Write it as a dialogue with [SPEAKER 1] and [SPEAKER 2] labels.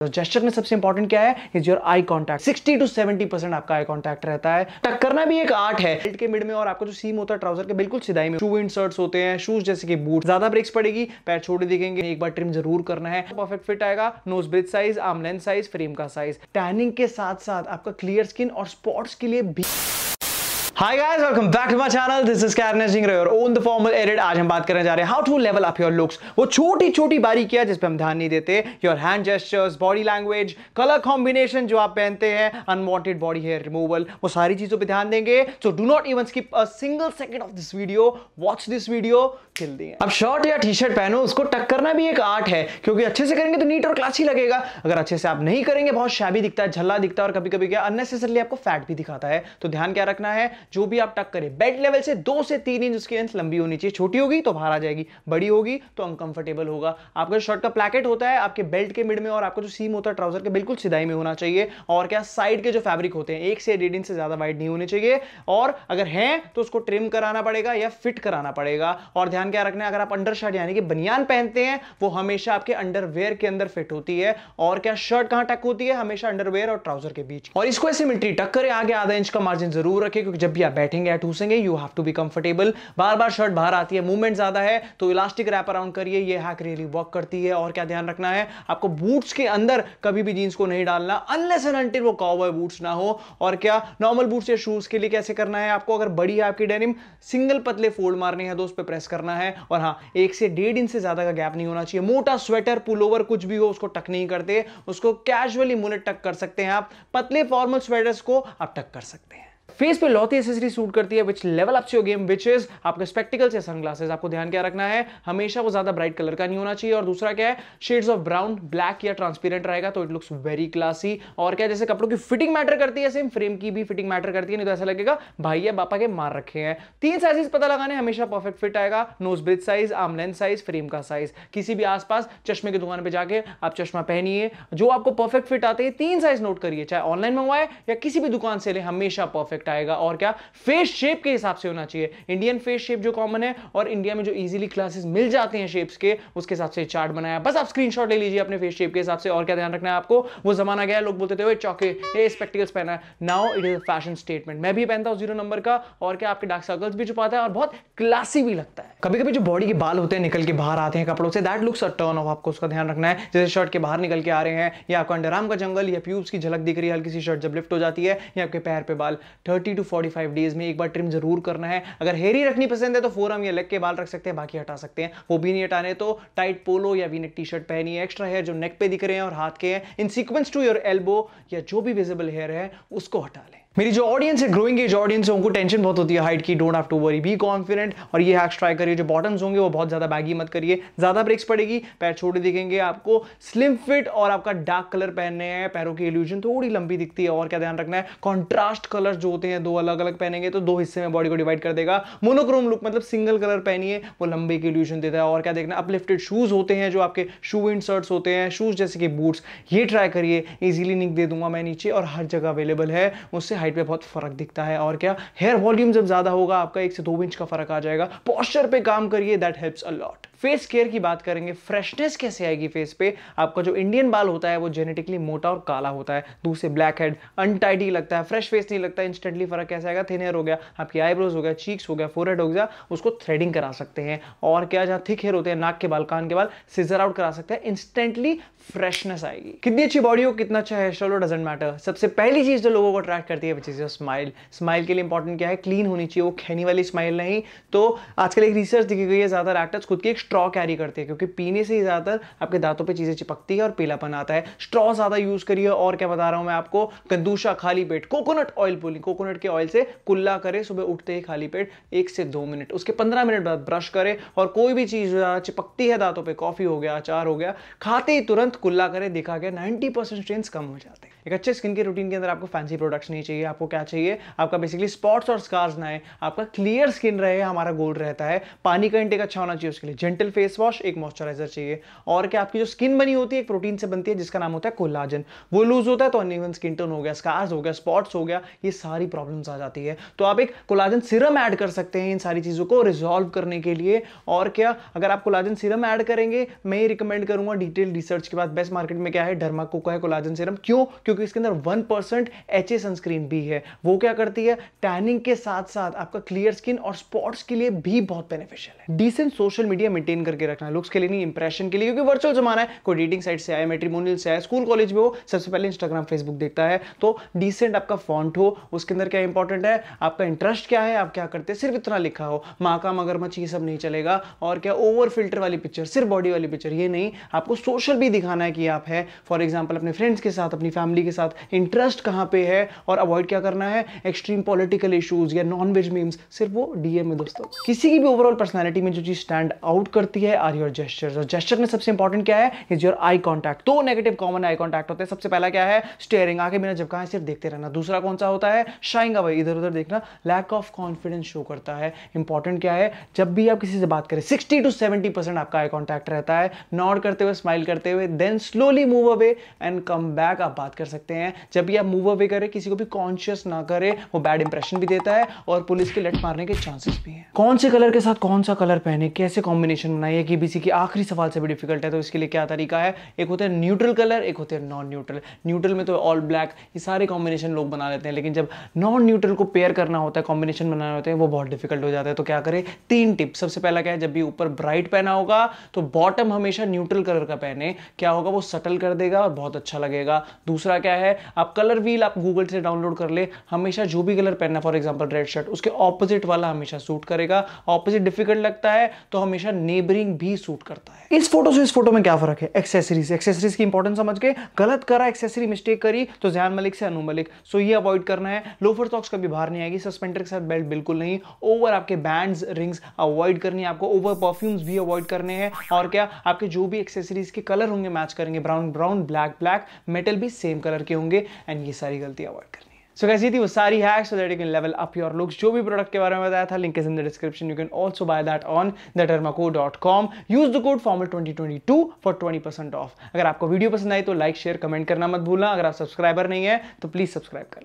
[SPEAKER 1] तो जेस्टर में सबसे इंपॉर्टेंट क्या है is your eye contact sixty to seventy percent आपका आई कॉन्टैक्ट रहता है टक करना भी एक आर्ट है बेल्ट के मिड में और आपका जो सीम होता है ट्राउजर के बिल्कुल सिदाई में शू इंसर्ट्स होते हैं शूज जैसे कि बूट ज्यादा ब्रेक्स पड़ेगी पैर छोटे दिखेंगे एक बार ट्रिम जरूर करना है परफेक्ट फिट आएगा nose bridge size arm length size frame का साइज टैनिंग के साथ साथ आपका क्लियर स्किन और स्पॉट्स के लिए भी hi guys welcome back to my channel this is कैरनेस सिंह और ओन द फॉर्मल एडिट आज हम बात करने जा रहे हैं how to level up your looks वो छोटी छोटी बारीकियां जिस पे हम ध्यान नहीं देते your hand gestures body language colour combination जो आप पहनते हैं अनवांटेड बॉडी हेयर रिमूवल वो सारी चीजों पे ध्यान देंगे so do not even skip a single second of this video watch this video till the अब शर्ट या टी शर्ट पहनो उसको टक करना भी एक आर्ट है क्योंकि अच्छे से करेंगे तो नीट और क्लासी लगेगा अगर अच्छे से आप नहीं करेंगे बहुत शैबी दिखता है झल्ला दिखता है और कभी कभी क्या अननेसेसरली आपको फैट भी दिखाता है तो ध्यान क्या रखना है जो भी आप टक करें बेड लेवल से दो से तीन इंच उसकी लेंथ लंबी होनी चाहिए छोटी होगी तो बाहर आ जाएगी बड़ी होगी तो अनकंफर्टेबल होगा आपका शर्ट का प्लेकेट होता है आपके बेल्ट के मिड में और आपका जो सीम होता है ट्राउजर के बिल्कुल सिदाई में होना चाहिए और क्या साइड के जो फैब्रिक होते हैं एक से डेढ़ इंच से ज़्यादा वाइड नहीं होने चाहिए और अगर है तो उसको ट्रिम कराना पड़ेगा या फिट कराना पड़ेगा और ध्यान क्या रखना है अगर आप अंडर शर्ट यानी कि बनियान पहनते हैं वो हमेशा आपके अंडरवेयर के अंदर फिट होती है और क्या शर्ट कहां टक होती है हमेशा अंडरवेयर और ट्राउजर के बीच और इसको ऐसे मिलिट्री टक करें आगे आधा इंच का मार्जिन जरूर रखें क्योंकि जब भी या बैठेंगे या ठूसेंगे you have to be comfortable बार बार शर्ट बाहर आती है मूवमेंट ज्यादा है तो इलास्टिक रैप अराउंड करिए ये हैक रियली वर्क करती है और क्या ध्यान रखना है आपको बूट्स के अंदर कभी भी जीन्स को नहीं डालना अनलेस एन अनटिल वो कॉवबॉय बूट्स ना हो और क्या नॉर्मल बूट्स या शूज के लिए कैसे करना है आपको अगर बड़ी है आपकी डेनिम सिंगल पतले फोल्ड मारने हैं तो उस पर प्रेस करना है और हाँ एक से डेढ़ इंच से ज्यादा का गैप नहीं होना चाहिए मोटा स्वेटर पुल ओवर कुछ भी हो उसको टक नहीं करते उसको कैजुअली मुने टक कर सकते हैं आप पतले फॉर्मल स्वेटर्स को आप टक कर सकते हैं फेस पे लौती एसेसरी सूट करती है which level ups your game which is आपके स्पेक्टिकल्स या सनग्लासेस आपको ध्यान क्या रखना है हमेशा वो ज्यादा ब्राइट कलर का नहीं होना चाहिए और दूसरा क्या है शेड्स ऑफ ब्राउन ब्लैक या ट्रांसपेरेंट रहेगा तो इट लुक्स वेरी क्लासी और क्या जैसे कपड़ों की फिटिंग मैटर करती है सेम फ्रेम की भी फिटिंग मैटर करती है नहीं तो ऐसा लगेगा भाई या बापा के मार रखे हैं तीन साइजेस पता लगाने हमेशा परफेक्ट फिट आएगा nose bridge size arm length size frame का साइज किसी भी आसपास चश्मे की दुकान पर जाके आप चश्मा पहनिए जो आपको परफेक्ट फिट आते हैं तीन साइज नोट करिए चाहे ऑनलाइन मंगवाए या किसी भी दुकान से ले हमेशा परफेक्ट परफेक्ट आएगा और क्या फेस शेप के हिसाब से होना चाहिए इंडियन फेस शेप जो कॉमन है और इंडिया में जो इजीली क्लासेस मिल जाते हैं शेप्स के उसके हिसाब से चार्ट बनाया बस आप स्क्रीनशॉट ले लीजिए अपने फेस शेप के हिसाब से और क्या ध्यान रखना है आपको वो जमाना गया लोग बोलते थे चौके ये स्पेक्टिकल्स पहना है now it is a fashion statement मैं भी पहनता हूँ जीरो नंबर का और क्या आपके डार्क सर्कल्स भी छुपाता है और बहुत क्लासी भी लगता है कभी कभी जो बॉडी के बाल होते हैं निकल के बाहर आते हैं कपड़ों से that looks a turn off आपको उसका ध्यान रखना है जैसे शर्ट के बाहर निकल के आ रहे हैं या आपका अंडरआर्म का जंगल या प्यूब्स की झलक दिख रही है हल्की सी शर्ट जब लिफ्ट हो जाती है या आपके पैर पे बाल thirty to forty five days में एक बार ट्रिम जरूर करना है अगर हेरी रखनी पसंद है तो फोरम या लेग के बाल रख सकते हैं बाकी हटा सकते हैं वो भी नहीं हटाने तो टाइट पोलो या वीनेक टी शर्ट पहनी एक्स्ट्रा हेयर जो नेक पे दिख रहे हैं और हाथ के हैं in sequence to your elbow या जो भी विजिबल हेयर है उसको हटा लें मेरी जो ऑडियंस है ग्रोइंग एज ऑडियंस है उनको टेंशन बहुत होती है हाइट की don't have to worry be confident और ये हैक्स ट्राई करिए जो बॉटम्स होंगे वो बहुत ज़्यादा बैगी मत करिए ज़्यादा ब्रेक्स पड़ेगी पैर छोटे दिखेंगे आपको स्लिम फिट और आपका डार्क कलर पहनने हैं पैरों की एल्यूजन थोड़ी लंबी दिखती है और क्या ध्यान रखना है कॉन्ट्रास्ट कलर जो होते हैं दो अलग अलग पहनेंगे तो दो हिस्से में बॉडी को डिवाइड कर देगा मोनोक्रोम लुक मतलब सिंगल कलर पहनिए वो लंबे की एल्यूजन देता है और क्या देखना अपलिफ्टेड शूज़ होते हैं जो आपके शू इंसर्ट्स होते हैं शूज़ जैसे कि बूट्स ये ट्राई करिए इजिली निक दे दूंगा मैं नीचे और हर जगह अवेलेबल है उससे हाइट पे बहुत फ़र्क दिखता है और क्या हेयर वॉल्यूम जब ज़्यादा होगा आपका एक से दो इंच का फ़र्क आ जाएगा पॉस्चर पे काम करिए that helps a lot face care की बात करेंगे फ्रेशनेस कैसे आएगी फेस पे आपका जो इंडियन बाल होता है वो जेनेटिकली मोटा और काला होता है दूसरे ब्लैक हेड अनटाइडी लगता है फ्रेश फेस नहीं लगता इंस्टेंटली फर्क कैसे आएगा थिन हेयर हो गया आपकी आईब्रोज हो गया चीक्स हो गया फोर हो गया उसको थ्रेडिंग करा सकते हैं और क्या जहाँ थिक हेयर होते हैं नाक के बाल कान के बाल सीजर आउट करा सकते हैं इंस्टेंटली फ्रेशनेस आएगी कितनी अच्छी बॉडी हो कितना अच्छा हेयर स्टाइल हो डजेंट मैटर सबसे पहली चीज जो लोगों को अट्रैक्ट करती है इज स्माइल स्माइल के लिए इंपॉर्टेंट क्या है क्लीन होनी चाहिए वो खेनी वाली स्माइल नहीं तो आजकल एक रिसर्च दिखी गई है ज्यादा एक्टर्स खुद की एक स्ट्रॉ कैरी करते हैं क्योंकि पीने से ही ज़्यादातर आपके दांतों पर चीज़ें चिपकती है और पीलापन आता है स्ट्रॉ ज़्यादा यूज़ करिए और क्या बता रहा हूं मैं आपको कंदूशा खाली पेट कोकोनट ऑयल बोली कोकोनट के ऑयल से कुल्ला करें सुबह उठते ही खाली पेट एक से दो मिनट उसके पंद्रह मिनट बाद ब्रश करें और कोई भी चीज़ चिपकती है दांतों पर कॉफ़ी हो गया अचार हो गया खाते ही तुरंत कुल्ला करें देखा गया नाइन्टी परसेंट कम हो जाते हैं एक अच्छे स्किन के रूटीन के अंदर आपको फैंसी प्रोडक्ट्स नहीं चाहिए आपको क्या चाहिए आपका बेसिकली स्पॉट्स और स्कार्स ना है आपका क्लियर स्किन रहे हमारा गोल्ड रहता है पानी का इंटेक अच्छा होना चाहिए उसके लिए जेंटल फेस वॉश एक मॉइस्चराइजर चाहिए और क्या आपकी जो स्किन बनी होती है एक प्रोटीन से बनती है जिसका नाम होता है कोलाजन वो लूज होता है तो अनइवन स्किन टोन हो गया स्कार्स हो गया स्पॉट्स हो गया ये सारी प्रॉब्लम्स आ जाती है तो आप एक कोलाजन सिरम ऐड कर सकते हैं इन सारी चीज़ों को रिजॉल्व करने के लिए और क्या अगर आप कोलाजन सिरम ऐड करेंगे मैं ये रिकमेंड करूंगा डिटेल रिसर्च के बाद बेस्ट मार्केट में क्या है डरमा का है कोलाजन सिरम क्यों क्योंकि क्योंकि इसके अंदर one percent H A sunscreen भी है वो क्या करती है टैनिंग के साथ साथ आपका क्लियर स्किन और स्पॉट्स के लिए भी बहुत बेनिफिशियल है डिसेंट सोशल मीडिया मेंटेन करके रखना है लुक्स के लिए नहीं इंप्रेशन के लिए क्योंकि वर्चुअल जमाना है कोई डेटिंग साइट से आए मेट्रीमोनियल से आए स्कूल कॉलेज में हो सबसे पहले इंस्टाग्राम फेसबुक देखता है तो डिसेंट आपका फॉन्ट हो उसके अंदर क्या इंपॉर्टेंट है आपका इंटरेस्ट क्या है आप क्या करते हैं सिर्फ इतना लिखा हो माँ का मगरमच्छ ये सब नहीं चलेगा और क्या ओवर फिल्टर वाली पिक्चर सिर्फ बॉडी वाली पिक्चर ये नहीं आपको सोशल भी दिखाना है कि आप है फॉर एग्जाम्पल अपने फ्रेंड्स के साथ अपनी फैमिली के साथ इंटरेस्ट कहाँ पे है और अवॉइड क्या करना है एक्सट्रीम पॉलिटिकल इशूज या नॉन वेज मीम्स सिर्फ वो डीएम है दोस्तों किसी की भी ओवरऑल पर्सनैलिटी में जो चीज स्टैंड आउट करती है आर योर जेस्टर और जेस्टर में सबसे इंपॉर्टेंट क्या है इज योर आई कॉन्टैक्ट दो नेगेटिव कॉमन आई कॉन्टैक्ट होते हैं सबसे पहला क्या है स्टेयरिंग आगे बिना जब कहा सिर्फ देखते रहना दूसरा कौन सा होता है शाइंग अवे इधर उधर देखना लैक ऑफ कॉन्फिडेंस शो करता है इंपॉर्टेंट क्या है जब भी आप किसी से बात करें सिक्सटी टू सेवेंटी परसेंट आपका आई कॉन्टैक्ट रहता है नॉड करते हुए स्माइल करते हुए then slowly move away and come back आप बात कर सकते सकते हैं जब भी आप मूव अवे करें किसी को भी कॉन्शियस ना करें वो बैड इंप्रेशन भी देता है और पुलिस के लट मारने के चांसेस भी है कौन से कलर के साथ कौन सा कलर पहने कैसे कॉम्बिनेशन बनाइए कि बीसी की आखिरी सवाल से भी डिफिकल्ट है तो इसके लिए क्या तरीका है एक होता है न्यूट्रल कलर एक होते हैं नॉन न्यूट्रल न्यूट्रल में तो ऑल ब्लैक ये सारे कॉम्बिनेशन लोग बना लेते हैं लेकिन जब नॉन न्यूट्रल को पेयर करना होता है कॉम्बिनेशन बनाना होता है वो बहुत डिफिकल्ट हो जाता है तो क्या करें तीन टिप सबसे पहला क्या है जब भी ऊपर ब्राइट पहना होगा तो बॉटम हमेशा न्यूट्रल कलर का पहने क्या होगा वो सटल कर देगा और बहुत अच्छा लगेगा दूसरा क्या है आप कलर व्हील आप गूगल से डाउनलोड कर ले हमेशा जो भी कलर पहनना फॉर एग्जाम्पल रेड शर्ट उसके ऑपोजिट वाला हमेशा सूट करेगा ऑपोजिट डिफिकल्ट लगता है तो हमेशा नेबरिंग भी सूट करता है इस फोटो से इस फोटो में क्या फर्क है एक्सेसरीज एक्सेसरीज की इंपॉर्टेंस समझ के गलत करा एक्सेसरी मिस्टेक करी तो जैन मलिक से अनु मलिक सो ये अवॉइड करना है लोफर सॉक्स कभी बाहर नहीं आएगी सस्पेंडर के साथ बेल्ट बिल्कुल नहीं ओवर आपके बैंड रिंग्स अवॉइड करनी है आपको ओवर परफ्यूम्स भी अवॉइड करने हैं और क्या आपके जो भी एक्सेसरीज के कलर होंगे मैच करेंगे brown brown black black metal भी सेम कलर कलर के होंगे एंड ये सारी गलती अवॉइड करनी सो कैसी थी वो सारी hacks so that you can level up your looks जो भी प्रोडक्ट के बारे में बताया था link is in the description you can also buy that on the co dot com use the code formal twenty twenty two for twenty percent off अगर आपको video पसंद आई तो लाइक शेयर कमेंट करना मत भूलना अगर आप सब्सक्राइबर नहीं है तो प्लीज सब्सक्राइब कर